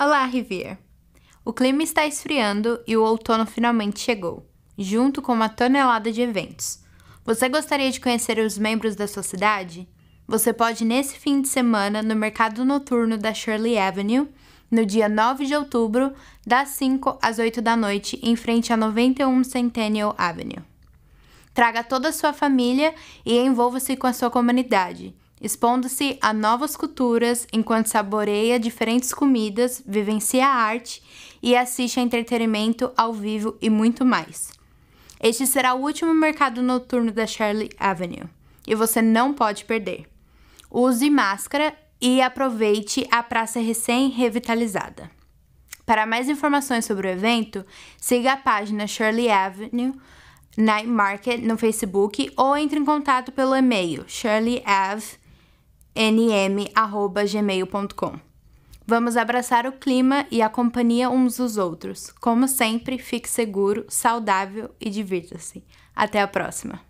Olá, Rivier! O clima está esfriando e o outono finalmente chegou, junto com uma tonelada de eventos. Você gostaria de conhecer os membros da sua cidade? Você pode nesse fim de semana no mercado noturno da Shirley Avenue, no dia 9 de outubro, das 5 às 8 da noite, em frente à 91 Centennial Avenue. Traga toda a sua família e envolva-se com a sua comunidade expondo-se a novas culturas enquanto saboreia diferentes comidas, vivencia a arte e assiste a entretenimento ao vivo e muito mais. Este será o último mercado noturno da Shirley Avenue e você não pode perder. Use máscara e aproveite a praça recém-revitalizada. Para mais informações sobre o evento, siga a página Shirley Avenue Night Market no Facebook ou entre em contato pelo e-mail shirleyav.com nm@gmail.com. Vamos abraçar o clima e a companhia uns dos outros. Como sempre, fique seguro, saudável e divirta-se. Até a próxima.